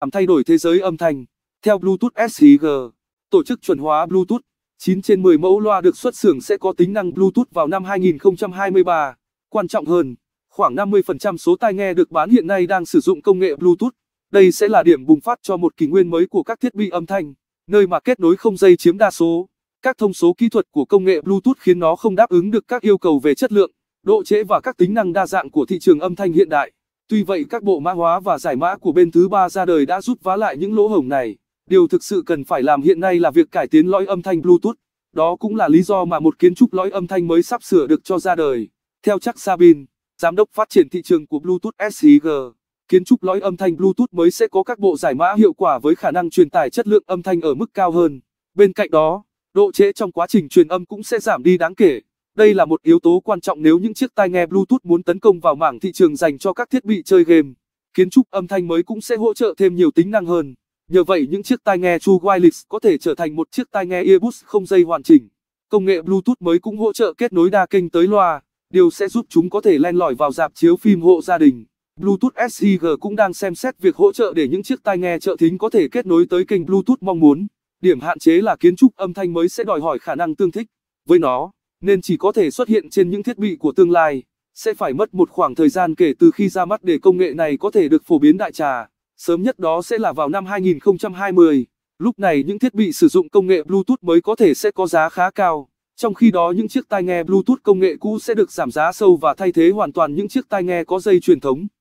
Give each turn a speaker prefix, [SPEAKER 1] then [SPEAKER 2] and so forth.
[SPEAKER 1] làm thay đổi thế giới âm thanh. Theo Bluetooth SIG, tổ chức chuẩn hóa Bluetooth, 9 trên 10 mẫu loa được xuất xưởng sẽ có tính năng Bluetooth vào năm 2023. Quan trọng hơn, khoảng 50% số tai nghe được bán hiện nay đang sử dụng công nghệ Bluetooth. Đây sẽ là điểm bùng phát cho một kỷ nguyên mới của các thiết bị âm thanh, nơi mà kết nối không dây chiếm đa số. Các thông số kỹ thuật của công nghệ Bluetooth khiến nó không đáp ứng được các yêu cầu về chất lượng, độ trễ và các tính năng đa dạng của thị trường âm thanh hiện đại. Tuy vậy các bộ mã hóa và giải mã của bên thứ ba ra đời đã giúp vá lại những lỗ hổng này. Điều thực sự cần phải làm hiện nay là việc cải tiến lõi âm thanh Bluetooth. Đó cũng là lý do mà một kiến trúc lõi âm thanh mới sắp sửa được cho ra đời. Theo Chuck Sabin, giám đốc phát triển thị trường của Bluetooth SIG, kiến trúc lõi âm thanh Bluetooth mới sẽ có các bộ giải mã hiệu quả với khả năng truyền tải chất lượng âm thanh ở mức cao hơn. Bên cạnh đó, độ trễ trong quá trình truyền âm cũng sẽ giảm đi đáng kể. Đây là một yếu tố quan trọng nếu những chiếc tai nghe Bluetooth muốn tấn công vào mảng thị trường dành cho các thiết bị chơi game. Kiến trúc âm thanh mới cũng sẽ hỗ trợ thêm nhiều tính năng hơn. Nhờ vậy những chiếc tai nghe True Wireless có thể trở thành một chiếc tai nghe earbuds không dây hoàn chỉnh. Công nghệ Bluetooth mới cũng hỗ trợ kết nối đa kênh tới loa, điều sẽ giúp chúng có thể len lỏi vào dạp chiếu phim hộ gia đình. Bluetooth SIG cũng đang xem xét việc hỗ trợ để những chiếc tai nghe trợ thính có thể kết nối tới kênh Bluetooth mong muốn. Điểm hạn chế là kiến trúc âm thanh mới sẽ đòi hỏi khả năng tương thích với nó nên chỉ có thể xuất hiện trên những thiết bị của tương lai. Sẽ phải mất một khoảng thời gian kể từ khi ra mắt để công nghệ này có thể được phổ biến đại trà, sớm nhất đó sẽ là vào năm 2020. Lúc này những thiết bị sử dụng công nghệ Bluetooth mới có thể sẽ có giá khá cao, trong khi đó những chiếc tai nghe Bluetooth công nghệ cũ sẽ được giảm giá sâu và thay thế hoàn toàn những chiếc tai nghe có dây truyền thống.